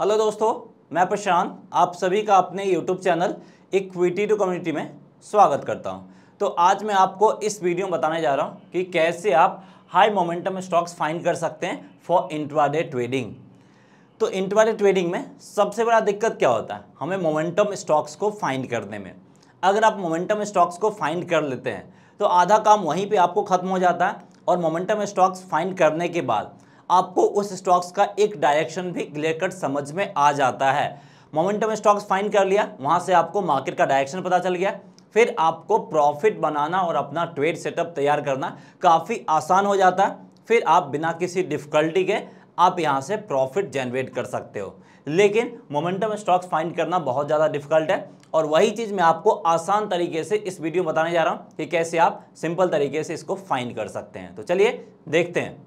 hello दोस्तों मैं प्रशांत आप सभी का अपने YouTube channel Equity to Community में स्वागत करता हूं तो आज मैं आपको इस वीडियो में बताने जा रहा हूं कि कैसे आप हाई मोमेंटम स्टॉक्स फाइंड कर सकते हैं फॉर इंट्राडे ट्रेडिंग तो इंट्राडे ट्रेडिंग में सबसे बड़ा दिक्कत क्या होता है हमें मोमेंटम स्टॉक्स को फाइंड करने में अगर आप मोमेंटम स्टॉक्स को फाइंड कर लेते हैं तो आधा काम वहीं पर आपको ख़त्म हो जाता है और मोमेंटम स्टॉक्स फाइंड करने के बाद आपको उस स्टॉक्स का एक डायरेक्शन भी क्लियर कट समझ में आ जाता है मोमेंटम स्टॉक्स फाइन कर लिया वहाँ से आपको मार्केट का डायरेक्शन पता चल गया फिर आपको प्रॉफिट बनाना और अपना ट्रेड सेटअप तैयार करना काफ़ी आसान हो जाता है फिर आप बिना किसी डिफ़िकल्टी के आप यहाँ से प्रॉफिट जनरेट कर सकते हो लेकिन मोमेंटम स्टॉक्स फाइंड करना बहुत ज़्यादा डिफिकल्ट है और वही चीज़ मैं आपको आसान तरीके से इस वीडियो में बताने जा रहा हूँ कि कैसे आप सिंपल तरीके से इसको फाइंड कर सकते हैं तो चलिए देखते हैं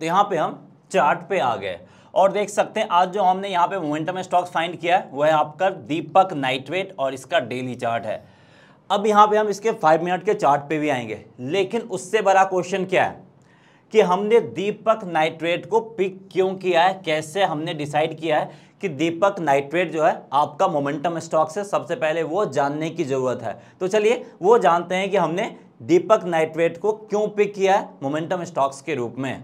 तो यहाँ पे हम चार्ट पे आ गए और देख सकते हैं आज जो हमने यहाँ पे मोमेंटम स्टॉक्स फाइंड किया है वह है आपका दीपक नाइटवेट और इसका डेली चार्ट है अब यहाँ पे हम इसके फाइव मिनट के चार्ट पे भी आएंगे लेकिन उससे बड़ा क्वेश्चन क्या है कि हमने दीपक नाइट्रेट को पिक क्यों किया है कैसे हमने डिसाइड किया है कि दीपक नाइट्रेट जो है आपका मोमेंटम स्टॉक से सबसे पहले वो जानने की ज़रूरत है तो चलिए वो जानते हैं कि हमने दीपक नाइट्रेट को क्यों पिक किया है मोमेंटम स्टॉक्स के रूप में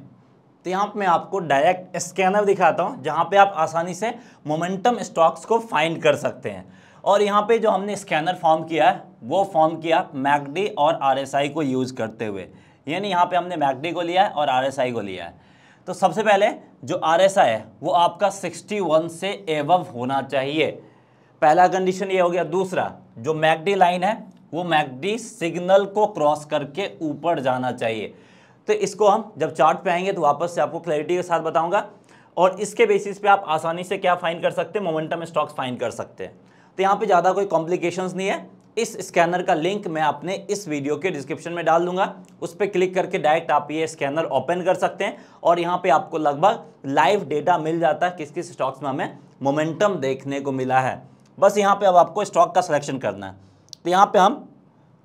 तो यहाँ पे मैं आपको डायरेक्ट स्कैनर दिखाता हूँ जहाँ पे आप आसानी से मोमेंटम स्टॉक्स को फाइंड कर सकते हैं और यहाँ पे जो हमने स्कैनर फॉर्म किया है वो फॉर्म किया मैगडी और आरएसआई को यूज़ करते हुए यानी यहाँ पे हमने मैगडी को लिया है और आरएसआई को लिया है तो सबसे पहले जो आर है वो आपका 61 से एवव होना चाहिए पहला कंडीशन ये हो गया दूसरा जो मैगडी लाइन है वो मैगडी सिग्नल को क्रॉस करके ऊपर जाना चाहिए तो इसको हम जब चार्ट पे आएंगे तो वापस से आपको क्लैरिटी के साथ बताऊंगा और इसके बेसिस पे आप आसानी से क्या फाइन कर सकते हैं मोमेंटम स्टॉक्स फाइन कर सकते हैं तो यहाँ पे ज़्यादा कोई कॉम्प्लिकेशंस नहीं है इस स्कैनर का लिंक मैं अपने इस वीडियो के डिस्क्रिप्शन में डाल दूंगा उस पर क्लिक करके डायरेक्ट आप ये स्कैनर ओपन कर सकते हैं और यहाँ पर आपको लगभग लाइव डेटा मिल जाता है किस किस स्टॉक्स में हमें मोमेंटम देखने को मिला है बस यहाँ पर अब आपको स्टॉक का सिलेक्शन करना है तो यहाँ पर हम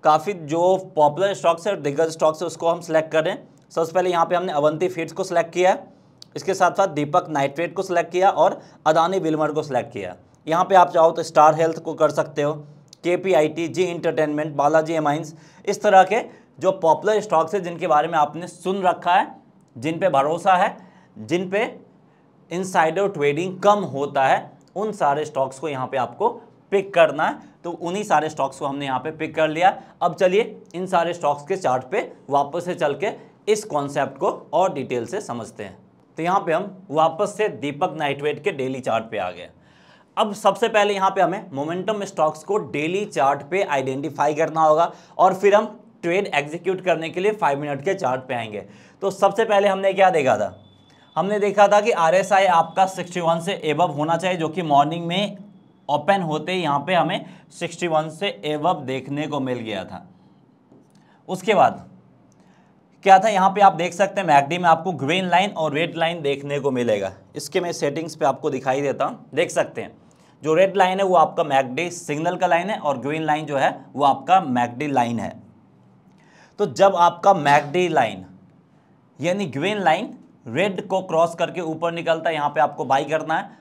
काफ़ी जो पॉपुलर स्टॉक्स है दिग्गज स्टॉक्स है उसको हम सेलेक्ट करें सबसे पहले यहाँ पे हमने अवंती फीड्स को सिलेक्ट किया इसके साथ साथ दीपक नाइट्रेट को सिलेक्ट किया और अदानी बिलमर को सिलेक्ट किया यहाँ पे आप चाहो तो स्टार हेल्थ को कर सकते हो के P I T Zee entertainment Balaji amines इस तरह के जो पॉपुलर स्टॉक्स है जिनके बारे में आपने सुन रखा है जिन पर भरोसा है जिन पे इनसाइडर ट्रेडिंग कम होता है उन सारे स्टॉक्स को यहाँ पर आपको पिक करना है तो उन्हीं सारे स्टॉक्स को हमने यहाँ पे पिक कर लिया अब चलिए इन सारे स्टॉक्स के चार्ट पे वापस से चल के इस कॉन्सेप्ट को और डिटेल से समझते हैं तो यहाँ पे हम वापस से दीपक नाइटवेट के डेली चार्ट पे आ गए अब सबसे पहले यहाँ पे हमें मोमेंटम स्टॉक्स को डेली चार्ट पे आइडेंटिफाई करना होगा और फिर हम ट्रेड एग्जीक्यूट करने के लिए फाइव मिनट के चार्ट पे आएंगे तो सबसे पहले हमने क्या देखा था हमने देखा था कि आर आपका सिक्सटी से एबव होना चाहिए जो कि मॉर्निंग में ओपन होते ही यहाँ पे हमें 61 से एवब देखने को मिल गया था उसके बाद क्या था यहाँ पे आप देख सकते हैं मैकडी में आपको ग्रीन लाइन और रेड लाइन देखने को मिलेगा इसके मैं सेटिंग्स पे आपको दिखाई देता हूँ देख सकते हैं जो रेड लाइन है वो आपका मैकडी सिग्नल का लाइन है और ग्रीन लाइन जो है वो आपका मैकडी लाइन है तो जब आपका मैकडी लाइन यानी ग्रीन लाइन रेड को क्रॉस करके ऊपर निकलता है यहाँ पे आपको बाई करना है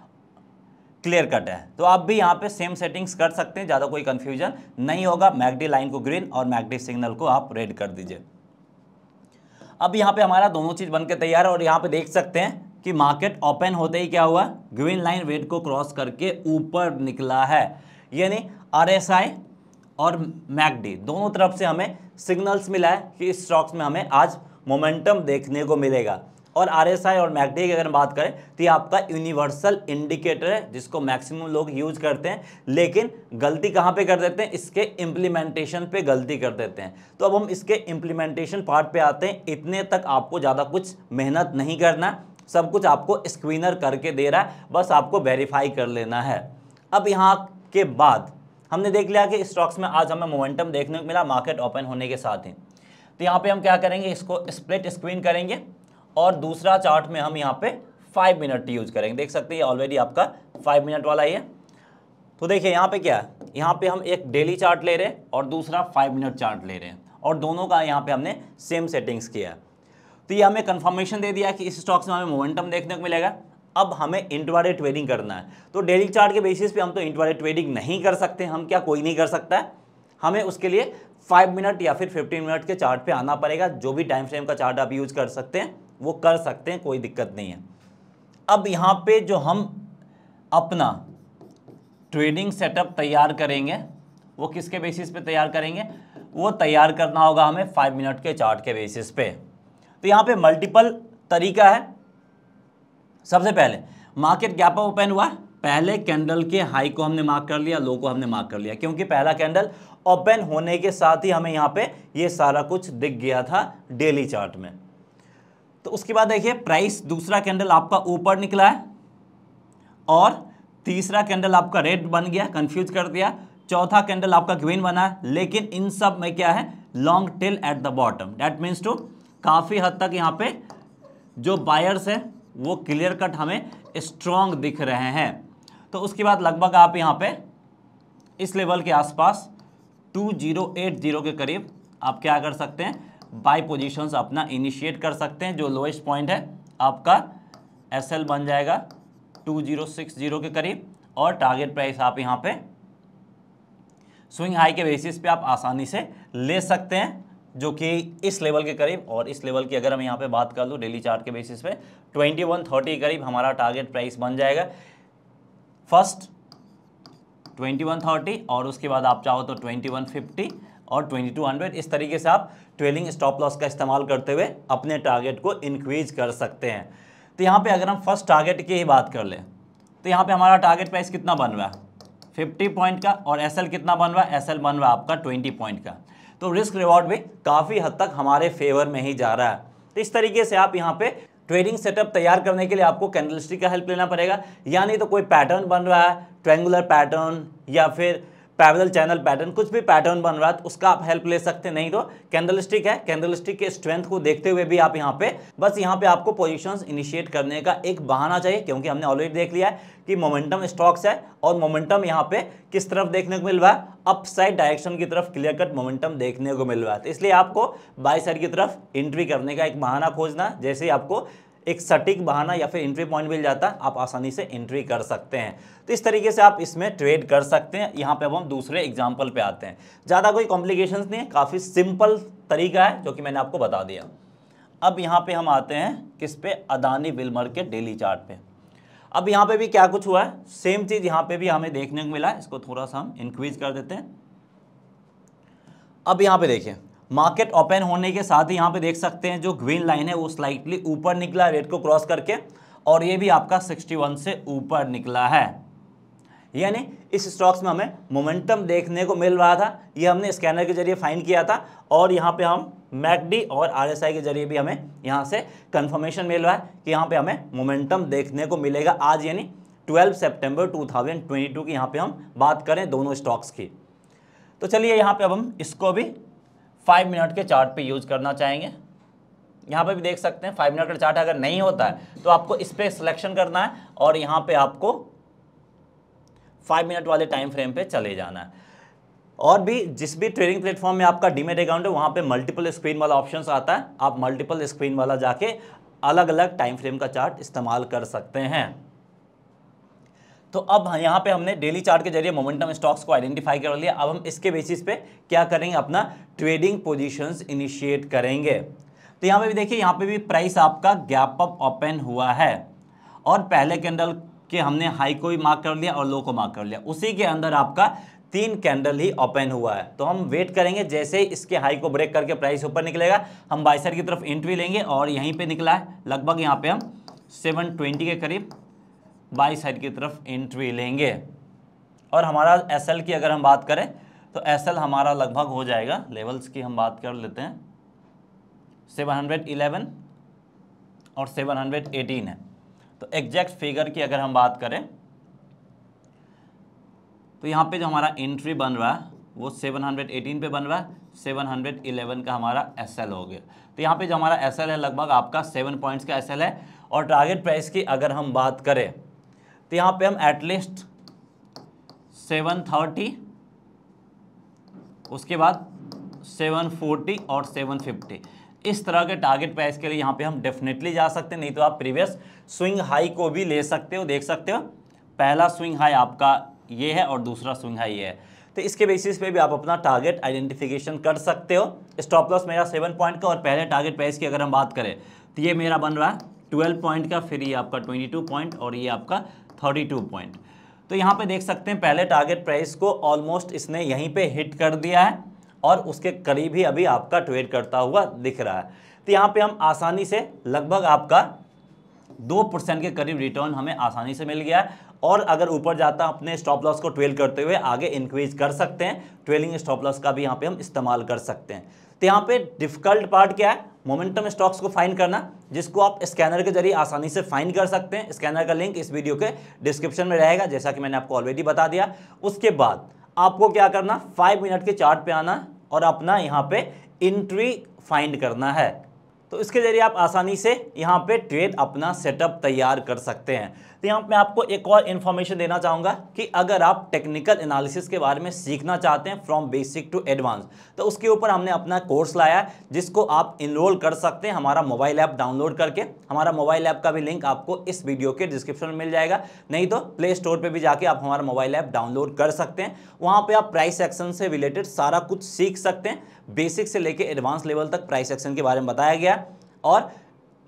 क्लियर कट है तो आप भी यहाँ पे सेम सेटिंग्स कर सकते हैं ज़्यादा कोई कन्फ्यूजन नहीं होगा मैगडी लाइन को ग्रीन और मैगडी सिग्नल को आप रेड कर दीजिए अब यहाँ पे हमारा दोनों चीज़ बनकर तैयार है और यहाँ पे देख सकते हैं कि मार्केट ओपन होते ही क्या हुआ ग्रीन लाइन रेड को क्रॉस करके ऊपर निकला है यानी आर और मैगडी दोनों तरफ से हमें सिग्नल्स मिला है कि इस स्टॉक्स में हमें आज मोमेंटम देखने को मिलेगा और आई और मैकडे की अगर बात करें तो ये आपका यूनिवर्सल इंडिकेटर है जिसको मैक्सिमम लोग यूज करते हैं लेकिन गलती कहाँ पे कर देते हैं इसके इम्प्लीमेंटेशन पे गलती कर देते हैं तो अब हम इसके इम्प्लीमेंटेशन पार्ट पे आते हैं इतने तक आपको ज़्यादा कुछ मेहनत नहीं करना सब कुछ आपको स्क्रीनर करके दे रहा है बस आपको वेरीफाई कर लेना है अब यहाँ के बाद हमने देख लिया कि स्टॉक्स में आज हमें मोमेंटम देखने को मिला मार्केट ओपन होने के साथ ही तो यहाँ पे हम क्या करेंगे इसको स्प्लिट स्क्रीन करेंगे और दूसरा चार्ट में हम यहाँ पे फाइव मिनट यूज करेंगे देख सकते हैं ऑलरेडी आपका फाइव मिनट वाला ही है तो देखिए यहाँ पे क्या है यहाँ पे हम एक डेली चार्ट ले रहे हैं और दूसरा फाइव मिनट चार्ट ले रहे हैं और दोनों का यहाँ पे हमने सेम सेटिंग्स किया तो ये हमें कंफर्मेशन दे दिया कि इस स्टॉक में हमें मोमेंटम देखने को मिलेगा अब हमें इंटरवाडे ट्रेडिंग करना है तो डेली चार्ट के बेसिस पे हम तो इंटरवाडे ट्रेडिंग नहीं कर सकते हम क्या कोई नहीं कर सकता है हमें उसके लिए फाइव मिनट या फिर फिफ्टीन मिनट के चार्ट पे आना पड़ेगा जो भी टाइम फ्रेम का चार्ट आप यूज कर सकते हैं वो कर सकते हैं कोई दिक्कत नहीं है अब यहाँ पे जो हम अपना ट्रेडिंग सेटअप तैयार करेंगे वो किसके बेसिस पे तैयार करेंगे वो तैयार करना होगा हमें फाइव मिनट के चार्ट के बेसिस पे तो यहाँ पे मल्टीपल तरीका है सबसे पहले मार्केट गैप ओपन हुआ पहले कैंडल के हाई को हमने मार्क कर लिया लो को हमने मार्क कर लिया क्योंकि पहला कैंडल ओपन होने के साथ ही हमें यहाँ पे ये सारा कुछ दिख गया था डेली चार्ट में तो उसके बाद देखिए प्राइस दूसरा कैंडल आपका ऊपर निकला है और तीसरा कैंडल आपका रेड बन गया कंफ्यूज कर दिया चौथा कैंडल आपका ग्रीन बना है लेकिन इन सब में क्या है long tail at the bottom that means to काफ़ी हद तक यहाँ पे जो बायर्स हैं वो क्लियर कट हमें स्ट्रॉन्ग दिख रहे हैं तो उसके बाद लगभग आप यहाँ पे इस लेवल के आसपास 2080 के करीब आप क्या कर सकते हैं बाई पोजिशन अपना इनिशिएट कर सकते हैं जो लोएस्ट पॉइंट है आपका एस एल बन जाएगा टू जीरो सिक्स जीरो के करीब और टारगेट प्राइस आप यहाँ पे स्विंग हाई के बेसिस पे आप आसानी से ले सकते हैं जो कि इस लेवल के करीब और इस लेवल की अगर हम यहाँ पे बात कर लूँ डेली चार्ट के बेसिस पे 2130 के करीब हमारा टारगेट प्राइस बन जाएगा फर्स्ट 2130 और उसके बाद आप चाहो तो 2150 और 2200 इस तरीके से आप ट्रेलिंग स्टॉप लॉस का इस्तेमाल करते हुए अपने टारगेट को इंक्रीज कर सकते हैं तो यहाँ पे अगर हम फर्स्ट टारगेट की ही बात कर लें तो यहाँ पे हमारा टारगेट प्राइस कितना बन रहा है 50 पॉइंट का और एस कितना बन रहा है एस बन रहा है आपका ट्वेंटी पॉइंट का तो रिस्क रिवॉर्ड भी काफ़ी हद तक हमारे फेवर में ही जा रहा है तो इस तरीके से आप यहाँ पर ट्रेडिंग सेटअप तैयार करने के लिए आपको कैंडलस्टिक का हेल्प लेना पड़ेगा यानी तो कोई पैटर्न बन रहा है ट्रेंगुलर पैटर्न या फिर पैरल चैनल पैटर्न कुछ भी पैटर्न बन रहा है तो उसका आप हेल्प ले सकते नहीं तो कैंडल स्टिक है कैंडल स्टिक के स्ट्रेंथ को देखते हुए भी आप यहाँ पे बस यहाँ पे आपको पोजिशन इनिशिएट करने का एक बहाना चाहिए क्योंकि हमने ऑलरेडी देख लिया है कि मोमेंटम स्टॉक्स है और मोमेंटम यहाँ पे किस तरफ देखने को मिल रहा है अपसाइड डायरेक्शन की तरफ क्लियर कट मोमेंटम देखने को मिल रहा है तो इसलिए आपको बाई साइड की तरफ एंट्री करने का एक बहाना खोजना जैसे ही आपको एक सटीक बहाना या फिर एंट्री पॉइंट मिल जाता है आप आसानी से एंट्री कर सकते हैं तो इस तरीके से आप इसमें ट्रेड कर सकते हैं यहाँ पे अब हम दूसरे एग्जाम्पल पे आते हैं ज़्यादा कोई कॉम्प्लिकेशंस नहीं है काफ़ी सिंपल तरीका है जो कि मैंने आपको बता दिया अब यहाँ पे हम आते हैं किस पे अदानी बिलमर के डेली चार्ट पे अब यहाँ पर भी क्या कुछ हुआ है सेम चीज़ यहाँ पर भी हमें देखने को मिला है इसको थोड़ा सा हम इंक्रीज कर देते हैं अब यहाँ पे देखिए मार्केट ओपन होने के साथ ही यहाँ पे देख सकते हैं जो ग्रीन लाइन है वो स्लाइटली ऊपर निकला रेड को क्रॉस करके और ये भी आपका 61 से ऊपर निकला है यानी इस स्टॉक्स में हमें मोमेंटम देखने को मिल रहा था ये हमने स्कैनर के जरिए फाइन किया था और यहाँ पे हम मैकडी और आरएसआई के जरिए भी हमें यहाँ से कंफर्मेशन मिल रहा है कि यहाँ पे हमें मोमेंटम देखने को मिलेगा आज यानी 12 सितंबर 2022 की यहाँ पे हम बात करें दोनों स्टॉक्स की तो चलिए यहाँ पे अब हम इसको भी फाइव मिनट के चार्ट पे यूज करना चाहेंगे यहाँ पे भी देख सकते हैं फाइव मिनट का चार्ट अगर नहीं होता है तो आपको इस पर सिलेक्शन करना है और यहाँ पे आपको फाइव मिनट वाले टाइम फ्रेम पे चले जाना है और भी जिस भी ट्रेडिंग प्लेटफॉर्म में आपका डीमेट अकाउंट है वहाँ पे मल्टीपल स्क्रीन वाला ऑप्शन आता है आप मल्टीपल स्क्रीन वाला जाके अलग अलग टाइम फ्रेम का चार्ट इस्तेमाल कर सकते हैं तो अब हाँ, यहाँ पे हमने डेली चार्ट के जरिए मोमेंटम स्टॉक्स को आइडेंटिफाई कर लिया अब हम इसके बेसिस पे क्या करेंगे अपना ट्रेडिंग पोजीशंस इनिशिएट करेंगे तो यहाँ पे भी देखिए यहाँ पे भी प्राइस आपका गैप अप ओपन हुआ है और पहले कैंडल के हमने हाई को भी मार्क कर लिया और लो को मार्क कर लिया उसी के अंदर आपका तीन कैंडल ही ओपन हुआ है तो हम वेट करेंगे जैसे ही इसके हाई को ब्रेक करके प्राइस ऊपर निकलेगा हम बाइसर की तरफ एंट्री लेंगे और यहीं पर निकला है लगभग यहाँ पर हम सेवन के करीब बाई साइड की तरफ एंट्री लेंगे और हमारा एस की अगर हम बात करें तो एस हमारा लगभग हो जाएगा लेवल्स की हम बात कर लेते हैं 711 और 718 है तो एग्जैक्ट फिगर की अगर हम बात करें तो यहाँ पे जो हमारा एंट्री बन रहा है वो 718 पे बन रहा है 711 का हमारा एस हो गया तो यहाँ पे जो हमारा एस है लगभग आपका सेवन पॉइंट्स का एस है और टारगेट प्राइस की अगर हम बात करें तो यहाँ पे हम एटलीस्ट सेवन थर्टी उसके बाद सेवन फोर्टी और सेवन फिफ्टी इस तरह के टारगेट प्राइस के लिए यहाँ पे हम डेफिनेटली जा सकते हैं नहीं तो आप प्रीवियस स्विंग हाई को भी ले सकते हो देख सकते हो पहला स्विंग हाई आपका ये है और दूसरा स्विंग हाई ये है तो इसके बेसिस पे भी आप अपना टारगेट आइडेंटिफिकेशन कर सकते हो स्टॉप लॉस मेरा सेवन पॉइंट का और पहले टारगेट प्राइस की अगर हम बात करें तो ये मेरा बन रहा है ट्वेल्व पॉइंट का फिर ये आपका ट्वेंटी टू पॉइंट और ये आपका थर्टी टू पॉइंट तो यहाँ पे देख सकते हैं पहले टारगेट प्राइस को ऑलमोस्ट इसने यहीं पे हिट कर दिया है और उसके करीब ही अभी आपका ट्रेड करता हुआ दिख रहा है तो यहाँ पे हम आसानी से लगभग आपका दो परसेंट के करीब रिटर्न हमें आसानी से मिल गया है और अगर ऊपर जाता अपने स्टॉप लॉस को ट्वेल करते हुए आगे इंक्रीज कर सकते हैं ट्वेलिंग स्टॉप लॉस का भी यहाँ पे हम इस्तेमाल कर सकते हैं तो यहाँ पे डिफिकल्ट पार्ट क्या है मोमेंटम स्टॉक्स को फाइन करना जिसको आप स्कैनर के जरिए आसानी से फाइन कर सकते हैं स्कैनर का लिंक इस वीडियो के डिस्क्रिप्शन में रहेगा जैसा कि मैंने आपको ऑलरेडी बता दिया उसके बाद आपको क्या करना फाइव मिनट के चार्ट पे आना और अपना यहाँ पे इंट्री फाइंड करना है तो इसके जरिए आप आसानी से यहाँ पे ट्रेड अपना सेटअप तैयार कर सकते हैं तो यहाँ मैं आपको एक और इन्फॉर्मेशन देना चाहूँगा कि अगर आप टेक्निकल एनालिसिस के बारे में सीखना चाहते हैं फ्रॉम बेसिक टू एडवांस तो उसके ऊपर हमने अपना कोर्स लाया जिसको आप इनरोल कर सकते हैं हमारा मोबाइल ऐप डाउनलोड करके हमारा मोबाइल ऐप का भी लिंक आपको इस वीडियो के डिस्क्रिप्शन में मिल जाएगा नहीं तो प्ले स्टोर पर भी जाके आप हमारा मोबाइल ऐप डाउनलोड कर सकते हैं वहाँ पर आप प्राइस एक्शन से रिलेटेड सारा कुछ सीख सकते हैं बेसिक से लेकर एडवांस लेवल तक प्राइस एक्शन के बारे में बताया गया और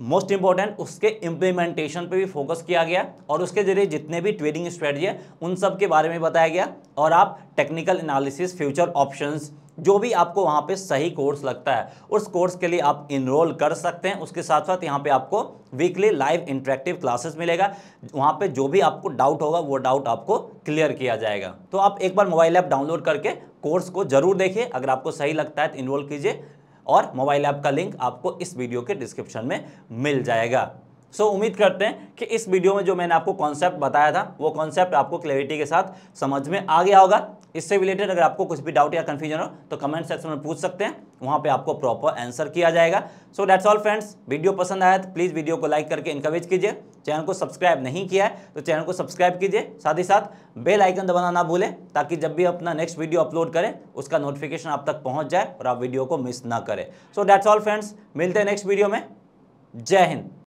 मोस्ट इंपॉर्टेंट उसके इम्प्लीमेंटेशन पे भी फोकस किया गया और उसके जरिए जितने भी ट्रेडिंग स्ट्रेटजी है उन सब के बारे में बताया गया और आप टेक्निकल एनालिसिस फ्यूचर ऑप्शंस जो भी आपको वहाँ पे सही कोर्स लगता है उस कोर्स के लिए आप इनरोल कर सकते हैं उसके साथ साथ यहाँ पे आपको वीकली लाइव इंटरेक्टिव क्लासेस मिलेगा वहाँ पे जो भी आपको डाउट होगा वो डाउट आपको क्लियर किया जाएगा तो आप एक बार मोबाइल ऐप डाउनलोड करके कोर्स को जरूर देखिए अगर आपको सही लगता है तो इनरोल कीजिए और मोबाइल ऐप का लिंक आपको इस वीडियो के डिस्क्रिप्शन में मिल जाएगा सो so, उम्मीद करते हैं कि इस वीडियो में जो मैंने आपको कॉन्सेप्ट बताया था वो कॉन्सेप्ट आपको क्लैरिटी के साथ समझ में आ गया होगा इससे रिलेटेड अगर आपको कुछ भी डाउट या कन्फ्यूजन हो तो कमेंट सेक्शन में पूछ सकते हैं वहाँ पे आपको प्रॉपर आंसर किया जाएगा so that's all friends video पसंद आया तो प्लीज़ वीडियो को लाइक करके इंकरेज कीजिए चैनल को सब्सक्राइब नहीं किया है तो चैनल को सब्सक्राइब कीजिए साथ ही साथ बेल आइकन दबाना ना भूलें ताकि जब भी अपना नेक्स्ट वीडियो अपलोड करें उसका नोटिफिकेशन आप तक पहुँच जाए और आप वीडियो को मिस ना करें सो डैट्स ऑल फ्रेंड्स मिलते हैं नेक्स्ट वीडियो में जय हिंद